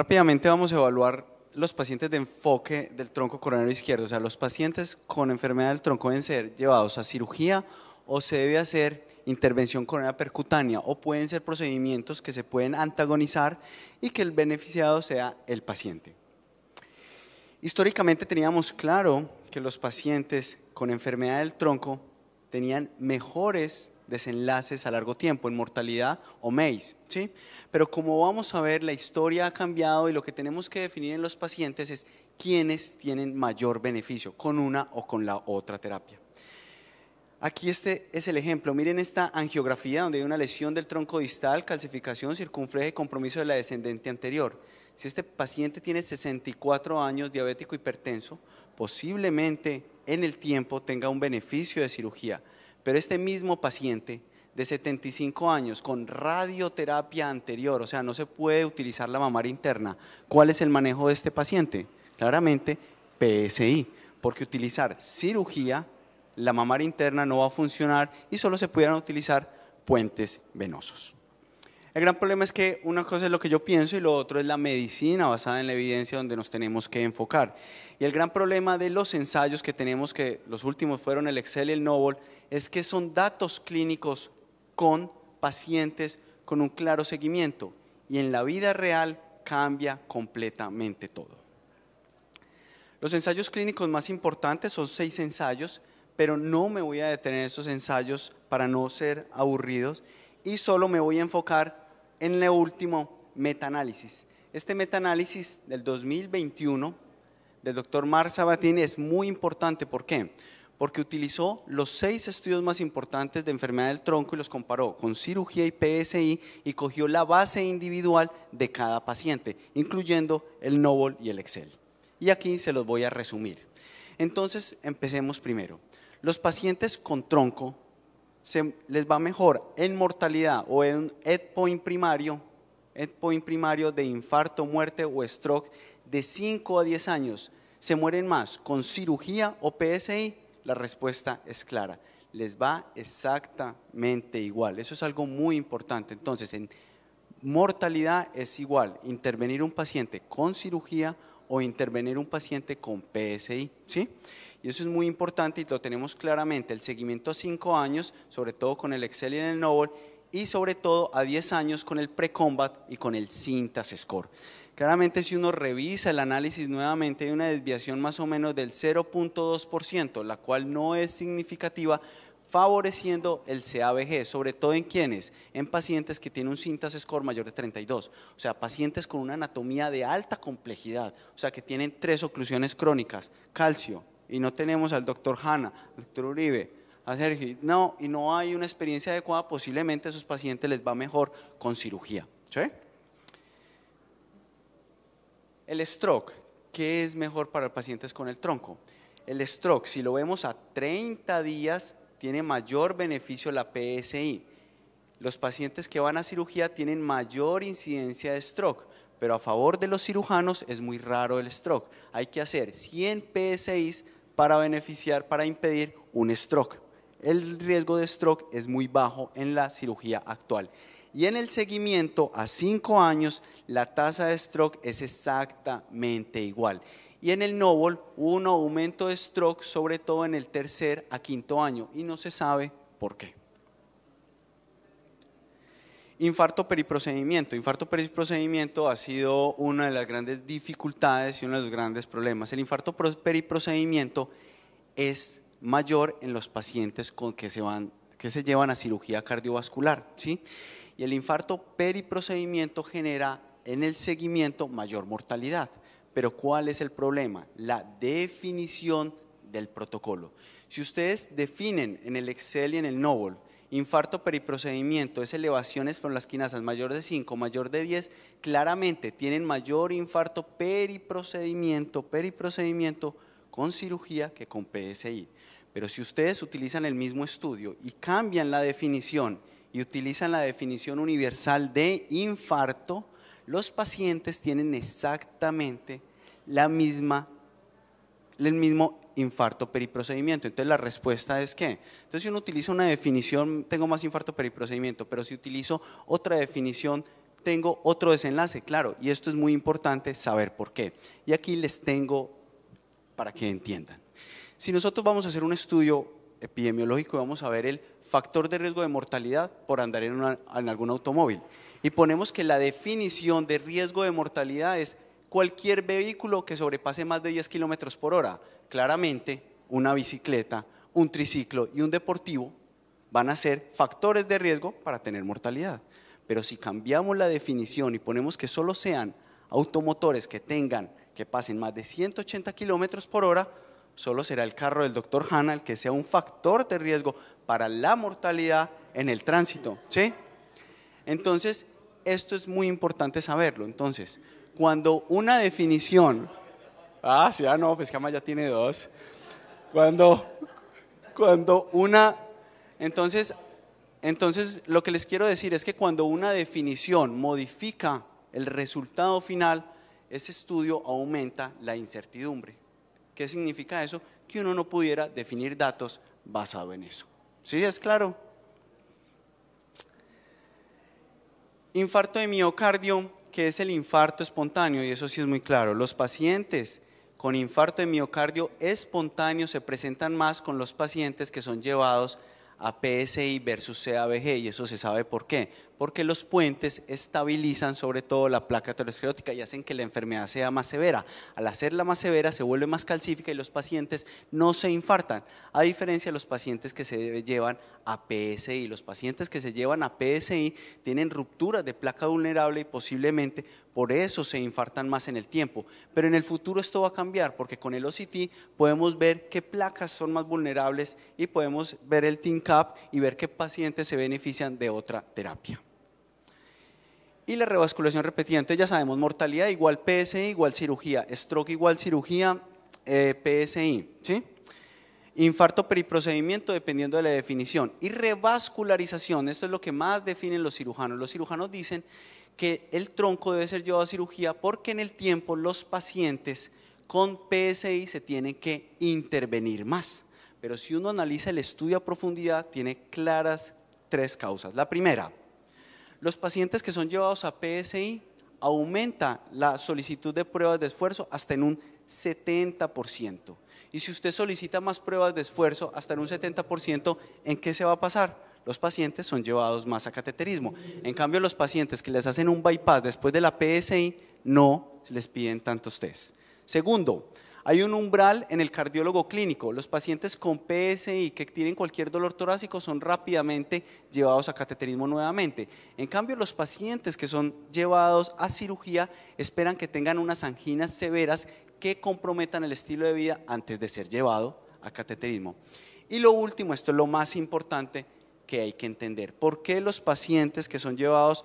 Rápidamente vamos a evaluar los pacientes de enfoque del tronco coronario izquierdo, o sea, los pacientes con enfermedad del tronco deben ser llevados a cirugía o se debe hacer intervención coronaria percutánea o pueden ser procedimientos que se pueden antagonizar y que el beneficiado sea el paciente. Históricamente teníamos claro que los pacientes con enfermedad del tronco tenían mejores desenlaces a largo tiempo, en mortalidad o MACE. ¿sí? Pero como vamos a ver, la historia ha cambiado y lo que tenemos que definir en los pacientes es quiénes tienen mayor beneficio con una o con la otra terapia. Aquí este es el ejemplo. Miren esta angiografía donde hay una lesión del tronco distal, calcificación, circunfleje, compromiso de la descendente anterior. Si este paciente tiene 64 años, diabético hipertenso, posiblemente en el tiempo tenga un beneficio de cirugía. Pero este mismo paciente de 75 años con radioterapia anterior, o sea, no se puede utilizar la mamaria interna, ¿cuál es el manejo de este paciente? Claramente, PSI, porque utilizar cirugía, la mamaria interna no va a funcionar y solo se pudieran utilizar puentes venosos. El gran problema es que una cosa es lo que yo pienso y lo otro es la medicina basada en la evidencia donde nos tenemos que enfocar. Y el gran problema de los ensayos que tenemos, que los últimos fueron el Excel y el Noble, es que son datos clínicos con pacientes con un claro seguimiento. Y en la vida real cambia completamente todo. Los ensayos clínicos más importantes son seis ensayos, pero no me voy a detener en esos ensayos para no ser aburridos y solo me voy a enfocar en el último metaanálisis. Este metaanálisis del 2021 del doctor Mar Sabatini es muy importante. ¿Por qué? Porque utilizó los seis estudios más importantes de enfermedad del tronco y los comparó con cirugía y PSI y cogió la base individual de cada paciente, incluyendo el Noble y el Excel. Y aquí se los voy a resumir. Entonces, empecemos primero. Los pacientes con tronco se, les va mejor en mortalidad o en endpoint primario, endpoint primario de infarto, muerte o stroke de 5 a 10 años. ¿Se mueren más con cirugía o PSI? La respuesta es clara. Les va exactamente igual. Eso es algo muy importante. Entonces, en mortalidad es igual intervenir un paciente con cirugía o intervenir un paciente con PSI. ¿sí? Y eso es muy importante y lo tenemos claramente, el seguimiento a 5 años, sobre todo con el Excel y en el Noble, y sobre todo a 10 años con el Precombat y con el Cintas Score. Claramente si uno revisa el análisis nuevamente hay una desviación más o menos del 0.2%, la cual no es significativa, favoreciendo el CABG, sobre todo en quienes, en pacientes que tienen un cintas score mayor de 32, o sea, pacientes con una anatomía de alta complejidad, o sea, que tienen tres oclusiones crónicas, calcio, y no tenemos al doctor Hanna, al doctor Uribe, a Sergio, no, y no hay una experiencia adecuada, posiblemente a sus pacientes les va mejor con cirugía. ¿sí? El stroke, ¿qué es mejor para pacientes con el tronco? El stroke, si lo vemos a 30 días, tiene mayor beneficio la PSI. Los pacientes que van a cirugía tienen mayor incidencia de stroke, pero a favor de los cirujanos es muy raro el stroke. Hay que hacer 100 PSIs para beneficiar, para impedir un stroke. El riesgo de stroke es muy bajo en la cirugía actual. Y en el seguimiento a cinco años, la tasa de stroke es exactamente igual. Y en el NOVOL hubo un aumento de stroke, sobre todo en el tercer a quinto año, y no se sabe por qué. Infarto periprocedimiento. Infarto periprocedimiento ha sido una de las grandes dificultades y uno de los grandes problemas. El infarto periprocedimiento es mayor en los pacientes que se van que se llevan a cirugía cardiovascular, ¿sí? Y el infarto periprocedimiento genera en el seguimiento mayor mortalidad. Pero ¿cuál es el problema? La definición del protocolo. Si ustedes definen en el Excel y en el Noble Infarto periprocedimiento es elevaciones por las quinasas mayor de 5, mayor de 10, claramente tienen mayor infarto periprocedimiento, periprocedimiento con cirugía que con PSI. Pero si ustedes utilizan el mismo estudio y cambian la definición y utilizan la definición universal de infarto, los pacientes tienen exactamente la misma el mismo infarto periprocedimiento. Entonces la respuesta es que, entonces si uno utiliza una definición, tengo más infarto periprocedimiento, pero si utilizo otra definición, tengo otro desenlace, claro, y esto es muy importante saber por qué. Y aquí les tengo para que entiendan. Si nosotros vamos a hacer un estudio epidemiológico, vamos a ver el factor de riesgo de mortalidad por andar en algún automóvil. Y ponemos que la definición de riesgo de mortalidad es cualquier vehículo que sobrepase más de 10 kilómetros por hora. Claramente, una bicicleta, un triciclo y un deportivo van a ser factores de riesgo para tener mortalidad. Pero si cambiamos la definición y ponemos que solo sean automotores que tengan, que pasen más de 180 kilómetros por hora, solo será el carro del doctor Hanna el que sea un factor de riesgo para la mortalidad en el tránsito. ¿sí? Entonces, esto es muy importante saberlo. Entonces, cuando una definición, ah, sí, ah, no, Pescama ya tiene dos, cuando, cuando una, entonces, entonces lo que les quiero decir es que cuando una definición modifica el resultado final, ese estudio aumenta la incertidumbre. ¿Qué significa eso? Que uno no pudiera definir datos basado en eso. ¿Sí es claro? Infarto de miocardio que es el infarto espontáneo, y eso sí es muy claro. Los pacientes con infarto de miocardio espontáneo se presentan más con los pacientes que son llevados a PSI versus CABG y eso se sabe por qué. Porque los puentes estabilizan sobre todo la placa aterosclerótica y hacen que la enfermedad sea más severa. Al hacerla más severa se vuelve más calcífica y los pacientes no se infartan, a diferencia de los pacientes que se llevan a PSI. Los pacientes que se llevan a PSI tienen rupturas de placa vulnerable y posiblemente por eso se infartan más en el tiempo. Pero en el futuro esto va a cambiar porque con el OCT podemos ver qué placas son más vulnerables y podemos ver el TINCA y ver qué pacientes se benefician de otra terapia. Y la revasculación repetida, entonces ya sabemos, mortalidad igual PSI igual cirugía, stroke igual cirugía, eh, PSI, ¿sí? Infarto periprocedimiento dependiendo de la definición. Y revascularización, esto es lo que más definen los cirujanos. Los cirujanos dicen que el tronco debe ser llevado a cirugía porque en el tiempo los pacientes con PSI se tienen que intervenir más. Pero si uno analiza el estudio a profundidad, tiene claras tres causas. La primera, los pacientes que son llevados a PSI aumenta la solicitud de pruebas de esfuerzo hasta en un 70%. Y si usted solicita más pruebas de esfuerzo hasta en un 70%, ¿en qué se va a pasar? Los pacientes son llevados más a cateterismo. En cambio, los pacientes que les hacen un bypass después de la PSI no les piden tantos test. Segundo, hay un umbral en el cardiólogo clínico. Los pacientes con PS y que tienen cualquier dolor torácico son rápidamente llevados a cateterismo nuevamente. En cambio, los pacientes que son llevados a cirugía esperan que tengan unas anginas severas que comprometan el estilo de vida antes de ser llevado a cateterismo. Y lo último, esto es lo más importante que hay que entender. ¿Por qué los pacientes que son llevados,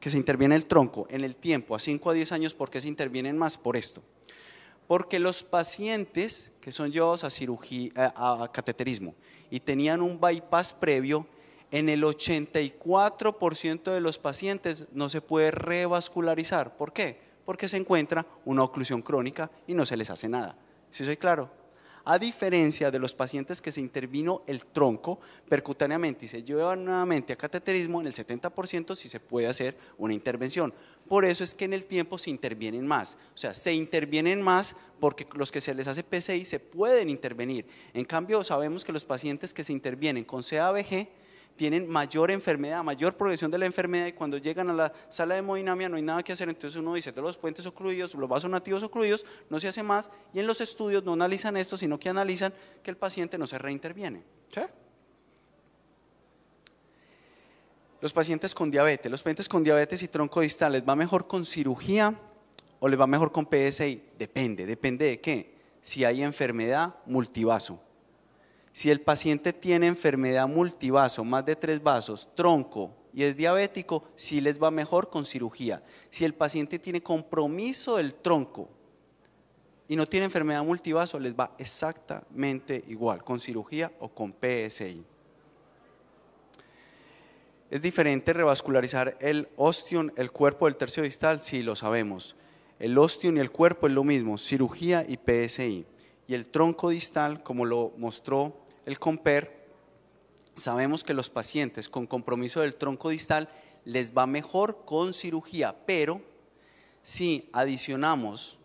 que se interviene el tronco en el tiempo, a 5 a 10 años, por qué se intervienen más? Por esto porque los pacientes que son llevados a, cirugía, a, cateterismo y tenían un bypass previo, en el 84% de los pacientes no se puede revascularizar. ¿Por qué? Porque se encuentra una oclusión crónica y no se les hace nada. ¿Sí soy claro? a diferencia de los pacientes que se intervino el tronco percutáneamente y se llevan nuevamente a cateterismo, en el 70% si se puede hacer una intervención. Por eso es que en el tiempo se intervienen más, o sea, se intervienen más porque los que se les hace PCI se pueden intervenir. En cambio, sabemos que los pacientes que se intervienen con CABG tienen mayor enfermedad, mayor progresión de la enfermedad y cuando llegan a la sala de hemodinamia no hay nada que hacer, entonces uno dice, todos los puentes ocluidos, los vasos nativos ocluidos, no se hace más y en los estudios no analizan esto, sino que analizan que el paciente no se reinterviene. Los pacientes con diabetes, los pacientes con diabetes y tronco distal, ¿les va mejor con cirugía o les va mejor con PSI? Depende, depende de qué. Si hay enfermedad, multivaso. Si el paciente tiene enfermedad multivaso, más de tres vasos, tronco y es diabético, sí les va mejor con cirugía. Si el paciente tiene compromiso del tronco y no tiene enfermedad multivaso, les va exactamente igual, con cirugía o con PSI. ¿Es diferente revascularizar el ostium, el cuerpo del tercio distal? Sí, lo sabemos. El ostium y el cuerpo es lo mismo, cirugía y PSI. Y el tronco distal, como lo mostró el COMPER, sabemos que los pacientes con compromiso del tronco distal les va mejor con cirugía, pero si adicionamos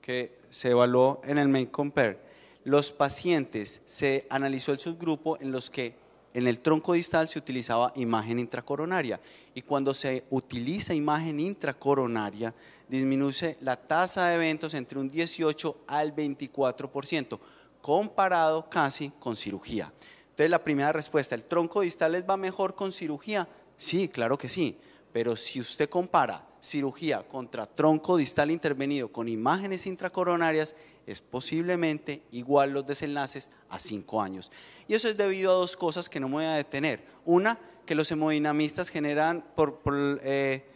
que se evaluó en el main compare, los pacientes se analizó el subgrupo en los que en el tronco distal se utilizaba imagen intracoronaria y cuando se utiliza imagen intracoronaria disminuye la tasa de eventos entre un 18 al 24% comparado casi con cirugía. Entonces la primera respuesta, ¿el tronco distal les va mejor con cirugía? Sí, claro que sí, pero si usted compara cirugía contra tronco distal intervenido con imágenes intracoronarias, es posiblemente igual los desenlaces a cinco años. Y eso es debido a dos cosas que no me voy a detener. Una, que los hemodinamistas generan por... Eh,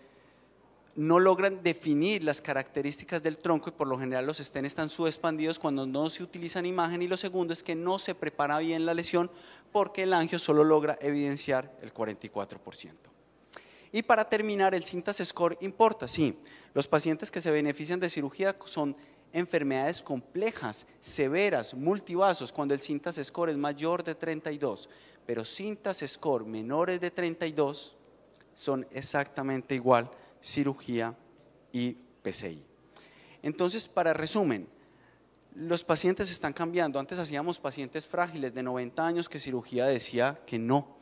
no logran definir las características del tronco y por lo general los estén están subexpandidos cuando no se utilizan imagen y lo segundo es que no se prepara bien la lesión porque el angio solo logra evidenciar el 44%. Y para terminar, el cintas score importa, sí. Los pacientes que se benefician de cirugía son enfermedades complejas, severas, multivasos, cuando el cintas score es mayor de 32, pero cintas score menores de 32 son exactamente igual cirugía y PCI. Entonces, para resumen, los pacientes están cambiando. Antes hacíamos pacientes frágiles de 90 años que cirugía decía que no,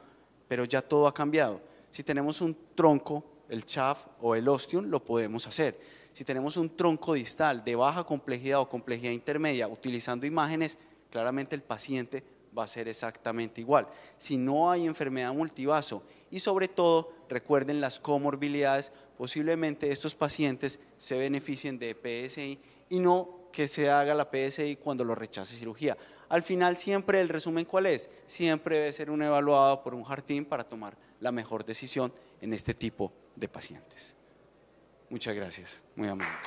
pero ya todo ha cambiado. Si tenemos un tronco, el CHAF o el ostium, lo podemos hacer. Si tenemos un tronco distal de baja complejidad o complejidad intermedia, utilizando imágenes, claramente el paciente va a ser exactamente igual. Si no hay enfermedad multivaso y sobre todo recuerden las comorbilidades posiblemente estos pacientes se beneficien de PSI y no que se haga la PSI cuando lo rechace cirugía. Al final siempre el resumen cuál es? Siempre debe ser un evaluado por un jardín para tomar la mejor decisión en este tipo de pacientes. Muchas gracias, muy amable.